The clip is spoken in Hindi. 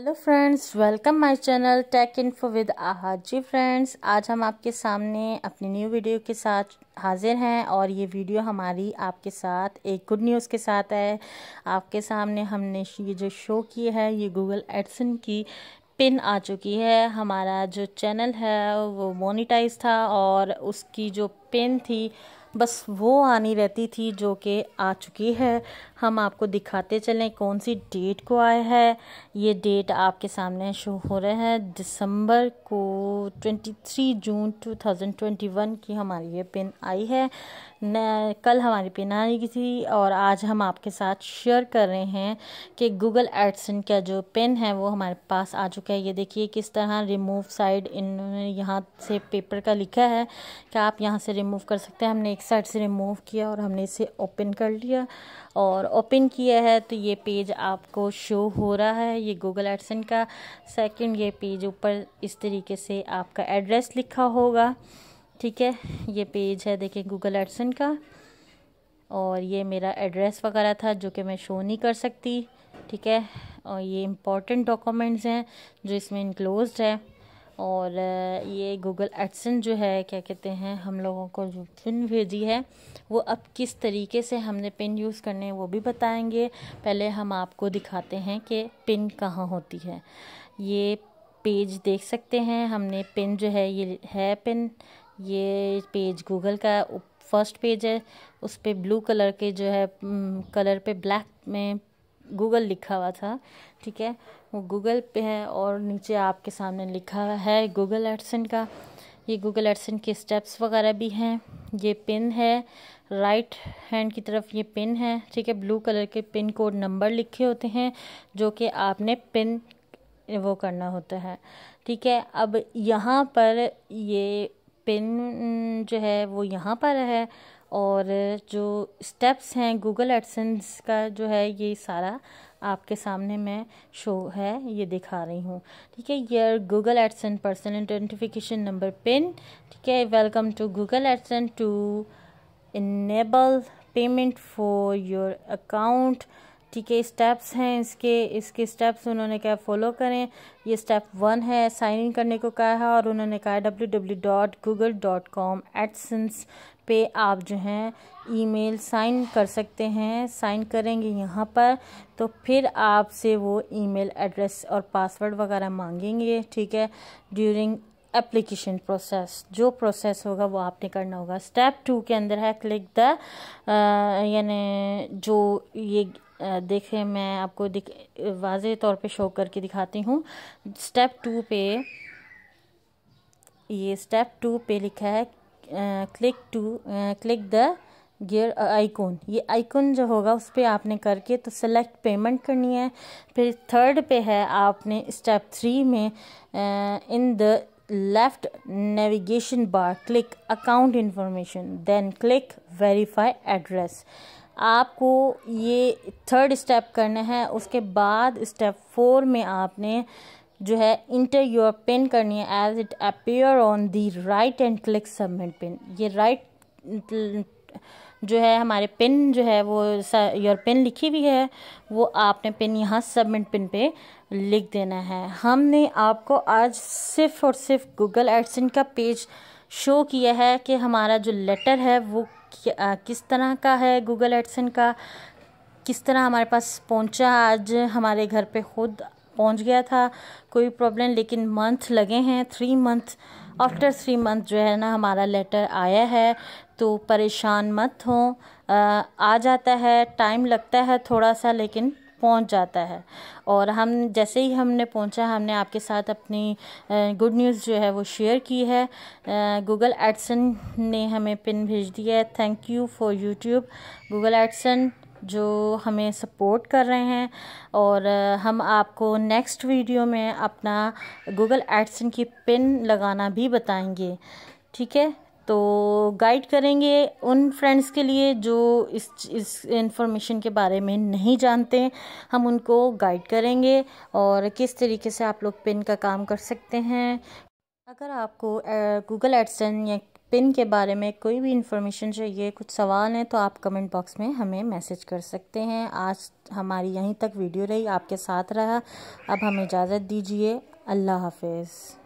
hello friends welcome my channel tech info with आहा जी फ्रेंड्स आज हम आपके सामने अपनी न्यू वीडियो के साथ हाजिर हैं और ये वीडियो हमारी आपके साथ एक गुड न्यूज़ के साथ है आपके सामने हमने ये जो शो की है ये गूगल एडसन की पिन आ चुकी है हमारा जो चैनल है वो मोनिटाइज था और उसकी जो पिन थी बस वो आनी रहती थी जो कि आ चुकी है हम आपको दिखाते चलें कौन सी डेट को आया है ये डेट आपके सामने शो हो रहे हैं दिसंबर को 23 जून 2021 की हमारी ये पिन आई है न, कल हमारी पिन आई थी और आज हम आपके साथ शेयर कर रहे हैं कि गूगल एडसन का जो पिन है वो हमारे पास आ चुका है ये देखिए किस तरह रिमूव साइड इन्होंने यहाँ से पेपर का लिखा है कि आप यहाँ से रिमूव कर सकते हैं हमने बैक साइड से रिमूव किया और हमने इसे ओपन कर लिया और ओपन किया है तो ये पेज आपको शो हो रहा है ये गूगल एडसन का सेकंड ये पेज ऊपर इस तरीके से आपका एड्रेस लिखा होगा ठीक है ये पेज है देखिए गूगल एडसन का और ये मेरा एड्रेस वगैरह था जो कि मैं शो नहीं कर सकती ठीक है और ये इम्पॉर्टेंट डॉक्यूमेंट्स हैं जो इसमें इनक्लोज है और ये गूगल एडसन जो है क्या कहते हैं हम लोगों को जो पिन भेजी है वो अब किस तरीके से हमने पिन यूज़ करने हैं वो भी बताएंगे पहले हम आपको दिखाते हैं कि पिन कहाँ होती है ये पेज देख सकते हैं हमने पिन जो है ये है पिन ये पेज गूगल का फर्स्ट पेज है उस पर ब्लू कलर के जो है कलर पे ब्लैक में गूगल लिखा हुआ था ठीक है वो गूगल पे है और नीचे आपके सामने लिखा है गूगल एडसन का ये गूगल एडसन के स्टेप्स वगैरह भी हैं ये पिन है राइट हैंड की तरफ ये पिन है ठीक है ब्लू कलर के पिन कोड नंबर लिखे होते हैं जो कि आपने पिन वो करना होता है ठीक है अब यहाँ पर ये पिन जो है वो यहाँ पर है और जो स्टेप्स हैं गूगल एडसेंस का जो है ये सारा आपके सामने मैं शो है ये दिखा रही हूँ ठीक है your Google AdSense person identification number pin ठीक है welcome to Google AdSense to enable payment for your account ठीक है स्टेप्स हैं इसके इसके स्टेप्स उन्होंने क्या फॉलो करें ये स्टेप वन है साइन इन करने को कहा है और उन्होंने कहा W W dot Google dot com AdSense पे आप जो हैं ईमेल साइन कर सकते हैं साइन करेंगे यहाँ पर तो फिर आपसे वो ईमेल एड्रेस और पासवर्ड वगैरह मांगेंगे ठीक है ड्यूरिंग एप्लीकेशन प्रोसेस जो प्रोसेस होगा वो आपने करना होगा स्टेप टू के अंदर है क्लिक द यानी जो ये देखें मैं आपको दिख वाज तौर पे शो करके दिखाती हूँ स्टेप टू पे ये स्टेप टू पे लिखा है click to click the gear icon ये आइकॉन जो होगा उस पर आपने करके तो सेलेक्ट पेमेंट करनी है फिर थर्ड पे है आपने स्टेप थ्री में in the left navigation bar click account information then click verify address आपको ये थर्ड स्टेप करना है उसके बाद स्टेप फोर में आपने जो है इंटर योर पिन करनी है as it appear on the right and click submit pin ये राइट right जो है हमारे पिन जो है वो योर पिन लिखी हुई है वो आपने पिन यहाँ सबमिट पिन पे लिख देना है हमने आपको आज सिर्फ और सिर्फ गूगल एडसन का पेज शो किया है कि हमारा जो लेटर है वो किस तरह का है गूगल एडसन का किस तरह हमारे पास पहुंचा आज हमारे घर पे खुद पहुंच गया था कोई प्रॉब्लम लेकिन मंथ लगे हैं three month after three month जो है ना हमारा लेटर आया है तो परेशान मत हों आ जाता है टाइम लगता है थोड़ा सा लेकिन पहुंच जाता है और हम जैसे ही हमने पहुंचा हमने आपके साथ अपनी गुड न्यूज़ जो है वो शेयर की है गूगल एडसन ने हमें पिन भेज दिया है thank you for YouTube Google AdSense जो हमें सपोर्ट कर रहे हैं और हम आपको नेक्स्ट वीडियो में अपना गूगल एडसन की पिन लगाना भी बताएंगे ठीक है तो गाइड करेंगे उन फ्रेंड्स के लिए जो इस इस इंफॉर्मेशन के बारे में नहीं जानते हम उनको गाइड करेंगे और किस तरीके से आप लोग पिन का काम कर सकते हैं अगर आपको गूगल एडसन या पिन के बारे में कोई भी इन्फॉर्मेशन चाहिए कुछ सवाल हैं तो आप कमेंट बॉक्स में हमें मैसेज कर सकते हैं आज हमारी यहीं तक वीडियो रही आपके साथ रहा अब हमें इजाज़त दीजिए अल्लाह हाफिज़